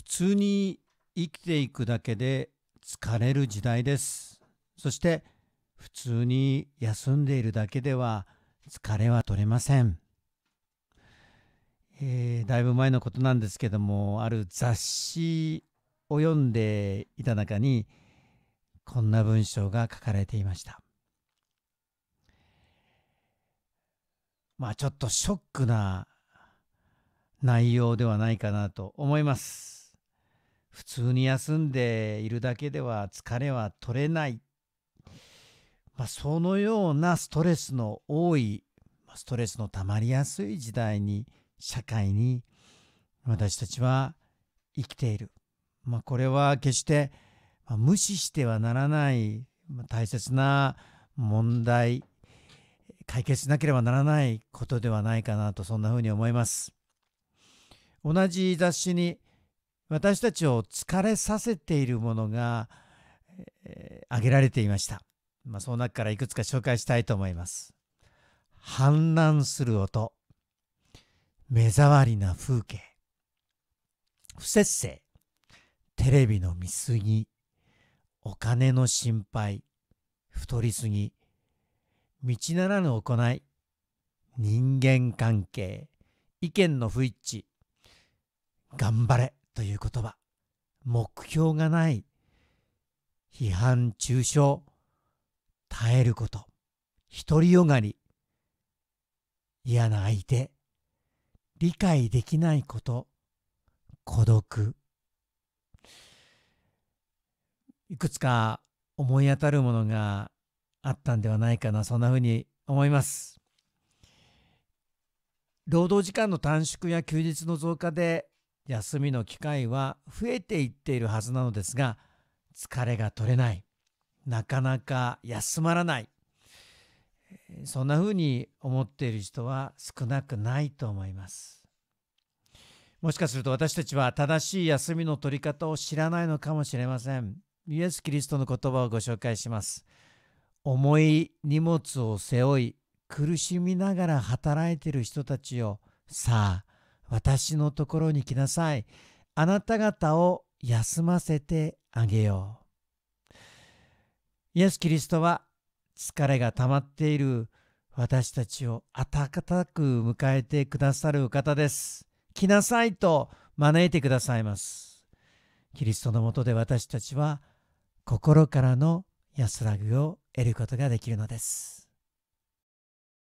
普通に生きていくだけで疲れる時代ですそして普通に休んでいるだけでは疲れは取れません、えー、だいぶ前のことなんですけどもある雑誌を読んでいた中にこんな文章が書かれていましたまあちょっとショックな内容ではないかなと思います普通に休んでいるだけでは疲れは取れない、まあ、そのようなストレスの多いストレスのたまりやすい時代に社会に私たちは生きている、まあ、これは決して無視してはならない大切な問題解決しなければならないことではないかなとそんなふうに思います。同じ雑誌に私たちを疲れさせているものが、えー、挙げられていました。まあ、その中からいくつか紹介したいと思います。氾濫する音、目障りな風景、不節制、テレビの見過ぎ、お金の心配、太りすぎ、道ならぬ行い、人間関係、意見の不一致、頑張れ、という言葉目標がない批判中傷耐えること独りよがり嫌な相手理解できないこと孤独いくつか思い当たるものがあったんではないかなそんなふうに思います労働時間の短縮や休日の増加で休みの機会は増えていっているはずなのですが疲れが取れないなかなか休まらないそんな風に思っている人は少なくないと思いますもしかすると私たちは正しい休みの取り方を知らないのかもしれませんイエス・キリストの言葉をご紹介します重い荷物を背負い苦しみながら働いている人たちを、さあ私のところに来なさい。あなた方を休ませてあげよう。イエス・キリストは疲れが溜まっている私たちを温かく迎えてくださる方です。来なさいと招いてくださいます。キリストのもとで私たちは心からの安らぎを得ることができるのです。